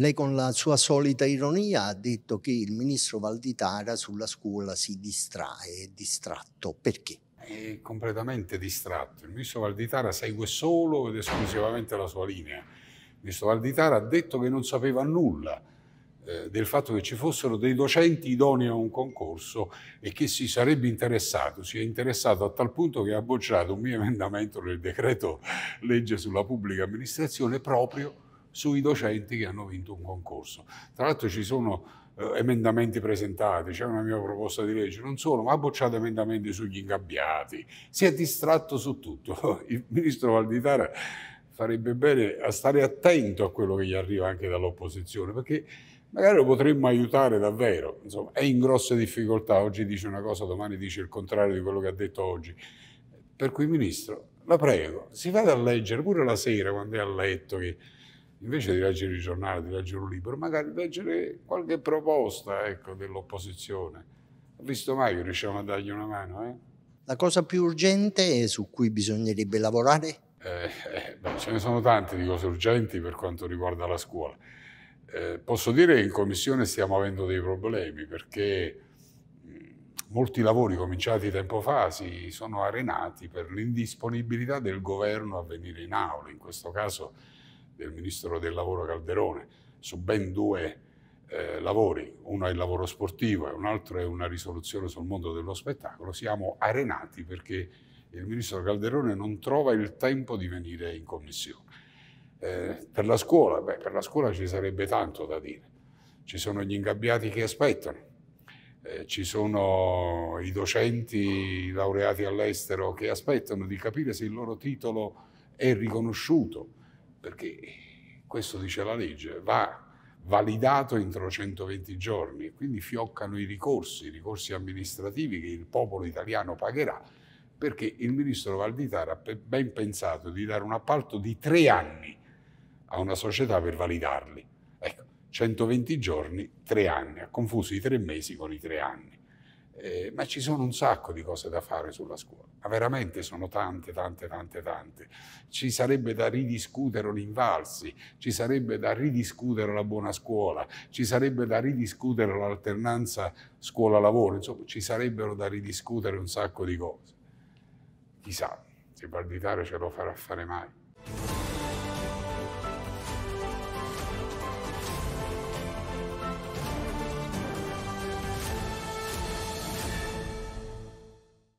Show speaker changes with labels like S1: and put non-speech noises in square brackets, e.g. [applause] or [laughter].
S1: Lei con la sua solita ironia ha detto che il ministro Valditara sulla scuola si distrae, è distratto. Perché?
S2: È completamente distratto. Il ministro Valditara segue solo ed esclusivamente la sua linea. Il ministro Valditara ha detto che non sapeva nulla eh, del fatto che ci fossero dei docenti idonei a un concorso e che si sarebbe interessato, si è interessato a tal punto che ha bocciato un mio emendamento nel decreto legge sulla pubblica amministrazione proprio sui docenti che hanno vinto un concorso. Tra l'altro ci sono eh, emendamenti presentati, c'è una mia proposta di legge, non solo, ma ha bocciato emendamenti sugli ingabbiati, si è distratto su tutto. [laughs] Il ministro Valditara farebbe bene a stare attento a quello che gli arriva anche dall'opposizione, perché magari lo potremmo aiutare davvero. Insomma, è in grosse difficoltà, oggi dice una cosa, domani dice il contrario di quello che ha detto oggi. Per cui, Ministro, la prego, si vada a leggere pure la sera quando è a letto che invece di leggere i giornali, di leggere un libro, magari leggere qualche proposta ecco, dell'opposizione. Ho visto mai che riusciamo a dargli una mano. Eh?
S1: La cosa più urgente su cui bisognerebbe lavorare?
S2: Eh, eh, beh, ce ne sono tante di cose urgenti per quanto riguarda la scuola. Eh, posso dire che in Commissione stiamo avendo dei problemi perché mm, molti lavori cominciati tempo fa si sono arenati per l'indisponibilità del governo a venire in aula. In questo caso del Ministro del Lavoro Calderone su ben due eh, lavori, uno è il lavoro sportivo e un altro è una risoluzione sul mondo dello spettacolo, siamo arenati perché il Ministro Calderone non trova il tempo di venire in commissione. Eh, per la scuola, beh, per la scuola ci sarebbe tanto da dire. Ci sono gli ingabbiati che aspettano, eh, ci sono i docenti laureati all'estero che aspettano di capire se il loro titolo è riconosciuto perché questo dice la legge, va validato entro 120 giorni e quindi fioccano i ricorsi, i ricorsi amministrativi che il popolo italiano pagherà, perché il ministro Valditara ha ben pensato di dare un appalto di tre anni a una società per validarli. Ecco, 120 giorni, tre anni, ha confuso i tre mesi con i tre anni. Eh, ma ci sono un sacco di cose da fare sulla scuola, ma veramente sono tante, tante, tante, tante. Ci sarebbe da ridiscutere l'invalsi, ci sarebbe da ridiscutere la buona scuola, ci sarebbe da ridiscutere l'alternanza scuola-lavoro, insomma ci sarebbero da ridiscutere un sacco di cose. Chissà se Valditare ce lo farà fare mai.